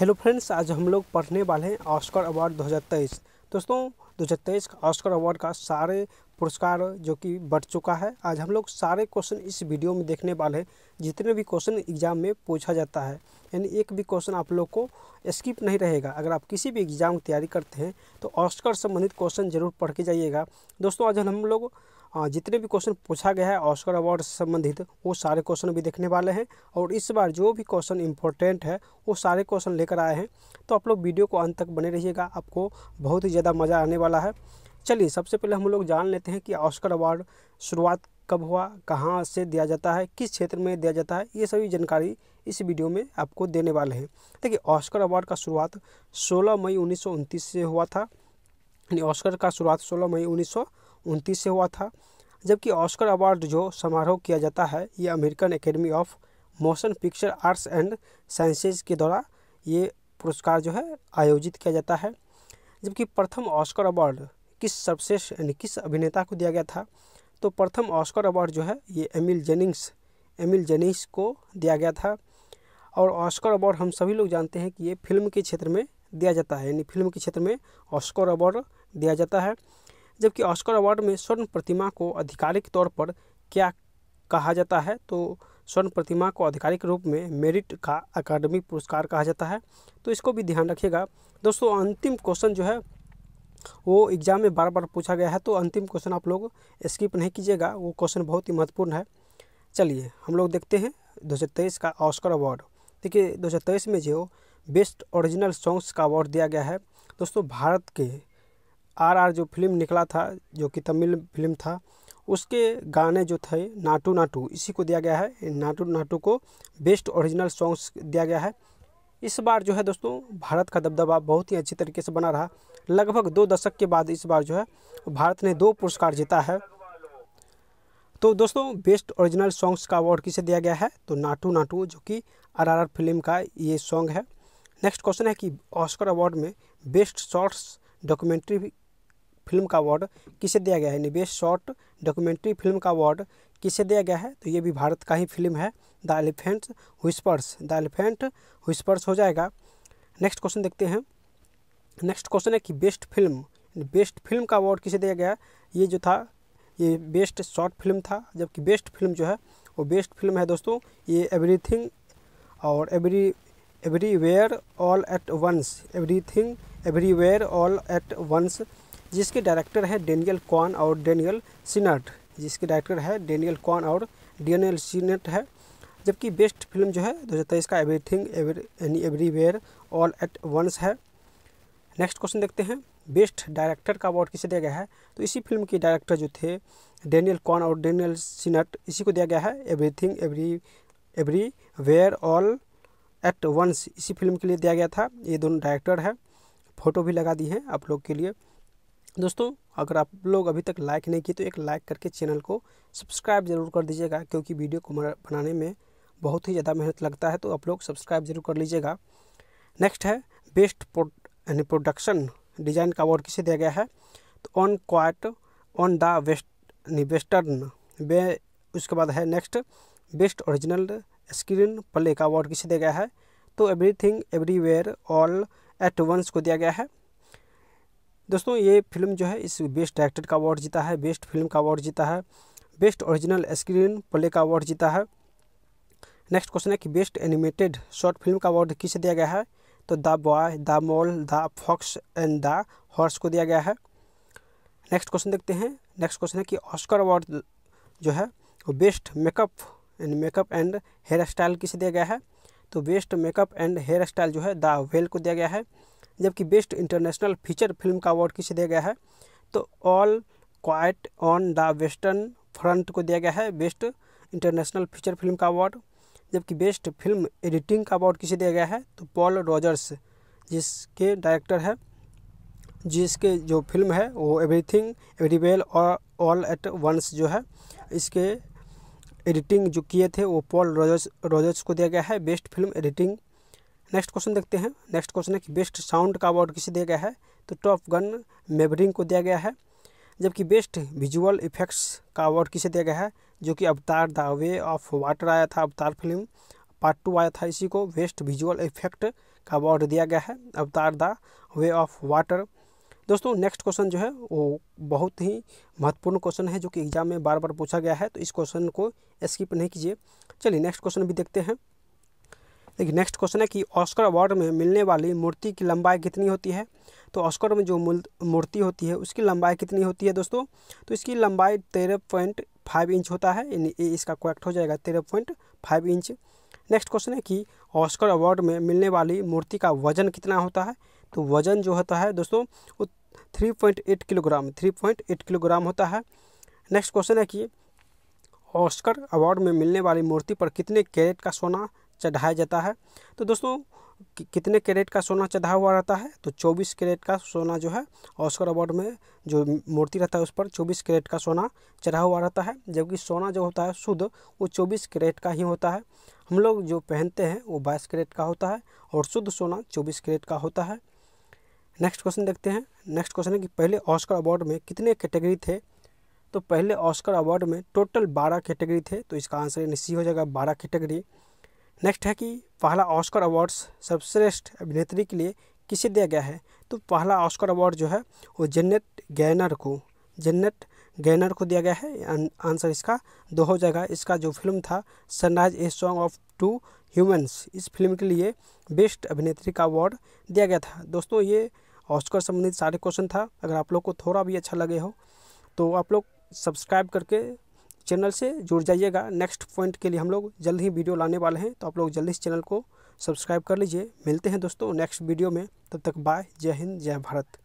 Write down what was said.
hello friends आज हम लोग पढ़ने वाले हैं ऑस्कर अवार्ड 2023 दोस्तों 2023 का ऑस्कर अवार्ड का सारे पुरस्कार जो कि बढ़ चुका है आज हम लोग सारे क्वेश्चन इस वीडियो में देखने वाले हैं जितने भी क्वेश्चन एग्ज़ाम में पूछा जाता है यानी एक भी क्वेश्चन आप लोग को स्किप नहीं रहेगा अगर आप किसी भी एग्ज़ाम की तैयारी करते हैं तो ऑस्कर संबंधित क्वेश्चन जरूर पढ़ के जाइएगा दोस्तों आज हम लोग जितने भी क्वेश्चन पूछा गया है ऑस्कर अवार्ड से संबंधित वो सारे क्वेश्चन भी देखने वाले हैं और इस बार जो भी क्वेश्चन इंपॉर्टेंट है वो सारे क्वेश्चन लेकर आए हैं तो आप लोग वीडियो को अंत तक बने रहिएगा आपको बहुत ही ज़्यादा मज़ा आने वाला है चलिए सबसे पहले हम लोग जान लेते हैं कि ऑस्कर अवार्ड शुरुआत कब हुआ कहाँ से दिया जाता है किस क्षेत्र में दिया जाता है ये सभी जानकारी इस वीडियो में आपको देने वाले हैं देखिए ऑस्कर अवार्ड का शुरुआत 16 मई उन्नीस से हुआ था यानी ऑस्कर का शुरुआत 16 मई उन्नीस उनतीस से हुआ था जबकि ऑस्कर अवार्ड जो समारोह किया जाता है ये American Academy of Motion Picture Arts and Sciences के द्वारा ये पुरस्कार जो है आयोजित किया जाता है जबकि प्रथम ऑस्कर अवार्ड किस सर्वश्रेष्ठ यानी किस अभिनेता को दिया गया था तो प्रथम ऑस्कर अवार्ड जो है ये एमिल जेनिंग्स एमिल जेनिंग्स को दिया गया था और ऑस्कर अवार्ड हम सभी लोग जानते हैं कि ये फिल्म के क्षेत्र में दिया जाता है यानी फिल्म के क्षेत्र में ऑस्कर अवार्ड दिया जाता है जबकि ऑस्कर अवार्ड में स्वर्ण प्रतिमा को आधिकारिक तौर पर क्या कहा जाता है तो स्वर्ण प्रतिमा को आधिकारिक रूप में मेरिट का अकादमी पुरस्कार कहा जाता है तो इसको भी ध्यान रखिएगा दोस्तों अंतिम क्वेश्चन जो है वो एग्ज़ाम में बार बार पूछा गया है तो अंतिम क्वेश्चन आप लोग स्किप नहीं कीजिएगा वो क्वेश्चन बहुत ही महत्वपूर्ण है चलिए हम लोग देखते हैं दो का ऑस्कर अवार्ड देखिए दो में जो बेस्ट ओरिजिनल सॉन्ग्स का अवार्ड दिया गया है दोस्तों भारत के आर आर जो फिल्म निकला था जो कि तमिल फिल्म था उसके गाने जो थे नाटू नाटू इसी को दिया गया है नाटू नाटू को बेस्ट ओरिजिनल सॉन्ग्स दिया गया है इस बार जो है दोस्तों भारत का दबदबा बहुत ही अच्छी तरीके से बना रहा लगभग दो दशक के बाद इस बार जो है भारत ने दो पुरस्कार जीता है तो दोस्तों बेस्ट ओरिजिनल सॉन्ग्स का अवार्ड किसे दिया गया है तो नाटू नाटू जो कि आर फिल्म का ये सॉन्ग है नेक्स्ट क्वेश्चन है कि ऑस्कर अवार्ड में बेस्ट शॉर्ट्स डॉक्यूमेंट्री फिल्म का अवार्ड किसे दिया गया है यानी बेस्ट शॉर्ट डॉक्यूमेंट्री फिल्म का अवार्ड किसे दिया गया है तो ये भी भारत का ही फिल्म है The Elephant Whisperers The Elephant Whisperers हो जाएगा नेक्स्ट क्वेश्चन देखते हैं नेक्स्ट क्वेश्चन है कि बेस्ट फिल्म बेस्ट फिल्म का अवार्ड किसे दिया गया ये जो था ये बेस्ट शॉर्ट फिल्म था जबकि बेस्ट फिल्म जो है वो बेस्ट फिल्म है दोस्तों ये एवरीथिंग और Every Everywhere All at Once Everything Everywhere All at Once जिसके डायरेक्टर है डेनियल कॉन और डेनियल सिनट जिसके डायरेक्टर है डेनियल कॉन और डेनियल सीनट है जबकि बेस्ट फिल्म जो है दो हज़ार तेईस का Everything any Everywhere All at Once है नेक्स्ट क्वेश्चन देखते हैं बेस्ट डायरेक्टर का अवार्ड किसे दिया गया है तो इसी फिल्म के डायरेक्टर जो थे डेनियल कॉन और डेनियल सिनट इसी को दिया गया है Everything Every Everywhere All at Once इसी फिल्म के लिए दिया गया था ये दोनों डायरेक्टर है फ़ोटो भी लगा दी है आप लोग के लिए दोस्तों अगर आप लोग अभी तक लाइक नहीं किए तो एक लाइक करके चैनल को सब्सक्राइब ज़रूर कर दीजिएगा क्योंकि वीडियो को बनाने में बहुत ही ज़्यादा मेहनत लगता है तो आप लोग सब्सक्राइब जरूर कर लीजिएगा नेक्स्ट है बेस्ट यानी प्रोडक्शन डिज़ाइन का अवार्ड किसे दिया गया है तो All Quiet on the West यानी वेस्टर्न वे उसके बाद है next best original screenplay का अवार्ड किसे दिया गया है तो Everything Everywhere All at Once को दिया गया है दोस्तों ये फिल्म जो है इस बेस्ट डायरेक्टर का अवार्ड जीता है बेस्ट फिल्म का अवार्ड जीता है बेस्ट ओरिजिनल स्क्रीन प्ले का अवार्ड जीता है नेक्स्ट क्वेश्चन है कि बेस्ट एनिमेटेड शॉर्ट फिल्म का अवार्ड किसे दिया गया है तो The Boy the Mole the Fox and the Horse को दिया गया है नेक्स्ट क्वेश्चन देखते हैं नेक्स्ट क्वेश्चन है कि ऑस्कर अवार्ड जो है वो best makeup and makeup and hairstyle किसे दिया गया है तो best makeup and hairstyle जो है द वेल को दिया गया है जबकि बेस्ट इंटरनेशनल फीचर फिल्म का अवार्ड किसे दिया गया है तो All Quiet on the Western Front को दिया गया है बेस्ट इंटरनेशनल फीचर फिल्म का अवार्ड जबकि बेस्ट फिल्म एडिटिंग का अवार्ड किसे दिया गया है तो पॉल रॉजर्स जिसके डायरेक्टर है जिसके जो फिल्म है वो एवरीथिंग एवरीवेल और ऑल एट वंस जो है इसके एडिटिंग जो किए थे वो पॉल रॉजर्स रॉजर्स को दिया गया है best film editing next question देखते हैं नेक्स्ट क्वेश्चन है कि बेस्ट साउंड का अवार्ड किसे दिया गया है तो टॉप गन मेबरिंग को दिया गया है जबकि बेस्ट विजुअल इफेक्ट्स का अवार्ड किसे दिया गया है जो कि अवतार द वे ऑफ वाटर आया था अवतार फिल्म पार्ट टू आया था इसी को बेस्ट विजुअल इफेक्ट का अवार्ड दिया गया है Avatar the Way of Water दोस्तों नेक्स्ट क्वेश्चन जो है वो बहुत ही महत्वपूर्ण क्वेश्चन है जो कि एग्जाम में बार बार पूछा गया है तो इस क्वेश्चन को स्किप नहीं कीजिए चलिए नेक्स्ट क्वेश्चन भी देखते हैं देखिए नेक्स्ट क्वेश्चन है कि ऑस्कर अवार्ड में मिलने वाली मूर्ति की लंबाई कितनी होती है तो ऑस्कर में जो मूर्ति होती है उसकी लंबाई कितनी होती है दोस्तों तो इसकी लंबाई तेरह पॉइंट फाइव इंच होता है इसका करेक्ट हो जाएगा तेरह point five inch next question है कि ऑस्कर अवार्ड में मिलने वाली मूर्ति का वजन कितना होता है तो वजन जो होता है दोस्तों वो three point eight kilogram three point eight kilogram होता है नेक्स्ट क्वेश्चन है कि ऑस्कर अवार्ड में मिलने वाली मूर्ति पर कितने कैरेट का सोना चढ़ाया जाता है तो दोस्तों कितने कैरेट का सोना चढ़ा हुआ रहता है तो 24 कैरेट का सोना जो है ऑस्कर अवार्ड में जो मूर्ति रहता है उस पर 24 कैरेट का सोना चढ़ा हुआ रहता है जबकि सोना जो होता है शुद्ध वो 24 कैरेट का ही होता है हम लोग जो पहनते हैं वो बाईस कैरेट का होता है और शुद्ध सोना चौबीस कैरेट का होता है नेक्स्ट क्वेश्चन देखते हैं नेक्स्ट क्वेश्चन है कि पहले ऑस्कर अवार्ड में कितने कैटेगरी थे तो पहले ऑस्कर अवार्ड में टोटल बारह कैटेगरी थे तो इसका आंसर एन हो जाएगा बारह कैटेगरी नेक्स्ट है कि पहला ऑस्कर अवार्ड्स सर्वश्रेष्ठ अभिनेत्री के लिए किसे दिया गया है तो पहला ऑस्कर अवार्ड जो है वो जन्नत गैनर को जन्नत गैनर को दिया गया है आंसर इसका दो हो जाएगा इसका जो फिल्म था Sunrise A Song of Two Humans इस फिल्म के लिए बेस्ट अभिनेत्री का अवार्ड दिया गया था दोस्तों ये ऑस्कर संबंधित सारे क्वेश्चन था अगर आप लोग को थोड़ा भी अच्छा लगे हो तो आप लोग सब्सक्राइब करके चैनल से जुड़ जाइएगा नेक्स्ट पॉइंट के लिए हम लोग जल्द ही वीडियो लाने वाले हैं तो आप लोग जल्दी इस चैनल को सब्सक्राइब कर लीजिए मिलते हैं दोस्तों नेक्स्ट वीडियो में तब तक बाय जय हिंद जय भारत